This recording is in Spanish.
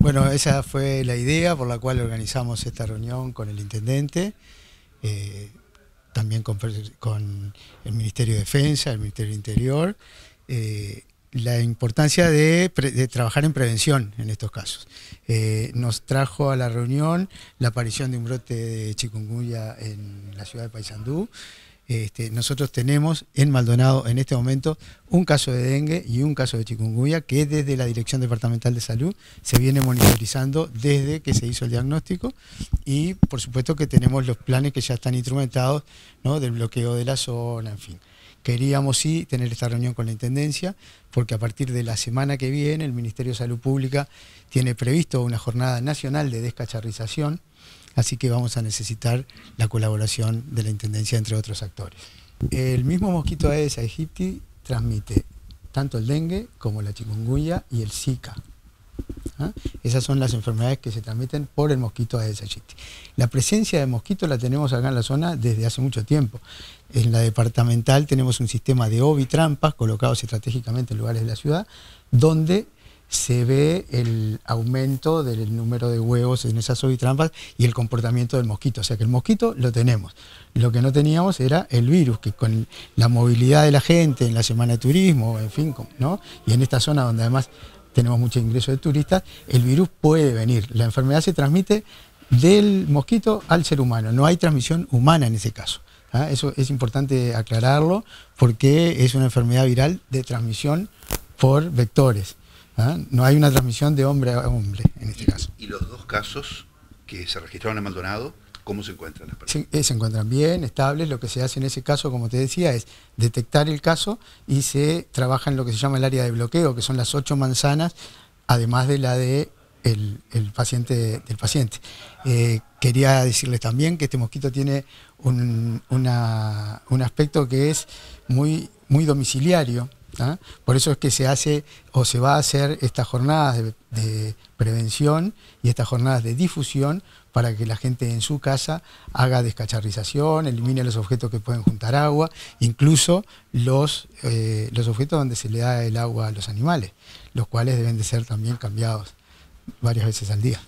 Bueno, esa fue la idea por la cual organizamos esta reunión con el intendente, eh, también con, el Ministerio de Defensa, el Ministerio de Interior, eh, la importancia de, trabajar en prevención en estos casos. Eh, nos trajo a la reunión la aparición de un brote de chikungunya en la ciudad de Paysandú. Este, nosotros tenemos en Maldonado en este momento un caso de dengue y un caso de chikungunya que desde la Dirección Departamental de Salud se viene monitorizando desde que se hizo el diagnóstico y por supuesto que tenemos los planes que ya están instrumentados del bloqueo de la zona, en fin. Queríamos sí tener esta reunión con la Intendencia porque a partir de la semana que viene el Ministerio de Salud Pública tiene previsto una jornada nacional de descacharrización así que vamos a necesitar la colaboración de la Intendencia entre otros actores. El mismo mosquito Aedes aegypti transmite tanto el dengue como la chikungunya y el Zika. ¿ah? Esas son las enfermedades que se transmiten por el mosquito Aedes aegypti. La presencia de mosquitos la tenemos acá en la zona desde hace mucho tiempo. En la departamental tenemos un sistema de ovitrampas colocados estratégicamente en lugares de la ciudad donde se ve el aumento del número de huevos en esas trampas y el comportamiento del mosquito. O sea que el mosquito lo tenemos. Lo que no teníamos era el virus, que con la movilidad de la gente en la semana de turismo, en fin, ¿no? Y en esta zona donde además tenemos mucho ingreso de turistas, el virus puede venir. La enfermedad se transmite del mosquito al ser humano. No hay transmisión humana en ese caso. ¿ah? Eso es importante aclararlo porque es una enfermedad viral de transmisión por vectores. ¿Ah? No hay una transmisión de hombre a hombre en este caso. ¿Y los dos casos que se registraron en Maldonado, cómo se encuentran las personas? Eh, se, encuentran bien, estables. Lo que se hace en ese caso, como te decía, es detectar el caso y se trabaja en lo que se llama el área de bloqueo, que son las ocho manzanas, además de la de el, paciente del paciente. Eh, quería decirles también que este mosquito tiene un, un aspecto que es muy, muy domiciliario ¿Ah? Por eso es que se hace o se va a hacer estas jornadas de, prevención y estas jornadas de difusión para que la gente en su casa haga descacharrización, elimine los objetos que pueden juntar agua, incluso los, eh, los objetos donde se le da el agua a los animales, los cuales deben de ser también cambiados varias veces al día.